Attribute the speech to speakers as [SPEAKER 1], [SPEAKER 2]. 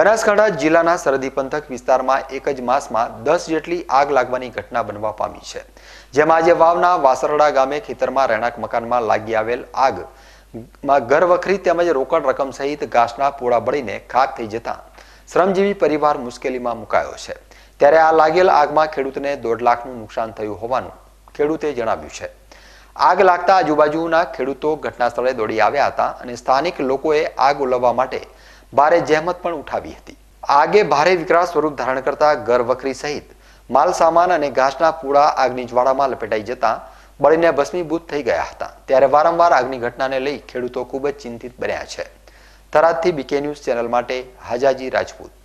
[SPEAKER 1] બનાસકાંઠા જિલ્લાના સરહદી પંથક વિસ્તારમાં એક જ માસમાં દસ જેટલી આગ લાગવાની ઘટના બનવા પામી છે જેમાં આજે વાવના વાસરડા ગામે ખેતરમાં રહેણાંક મકાનમાં લાગી આવેલ આગ માં ઘરવખરી તેમજ રોકડ રકમ સહિત ઘાસના પોળા બળીને ખાક થઈ જતા શ્રમજીવી પરિવાર મુશ્કેલીમાં મુકાયો છે ત્યારે આ લાગેલ આગમાં ખેડૂતને દોઢ લાખનું નુકસાન થયું હોવાનું ખેડૂતે જણાવ્યું છે આગ લાગતા આજુબાજુના ખેડૂતો ઘટના સ્થળે દોડી આવ્યા હતા અને સ્થાનિક લોકોએ આગ ઉલવવા માટે ભારે જહેમત પણ ઉઠાવી હતી આગે ભારે વિકરાળ સ્વરૂપ ધારણ કરતા ઘર વખરી સહિત માલ સામાન અને ઘાસના પૂળા આગની જ્વાળામાં લપેટાઈ જતા બળીને ભસ્મીભૂત થઈ ગયા હતા ત્યારે વારંવાર આગની ઘટનાને લઈ ખેડૂતો ખૂબ જ ચિંતિત બન્યા છે તરાતથી બીકે ન્યૂઝ ચેનલ માટે હાજાજી રાજપૂત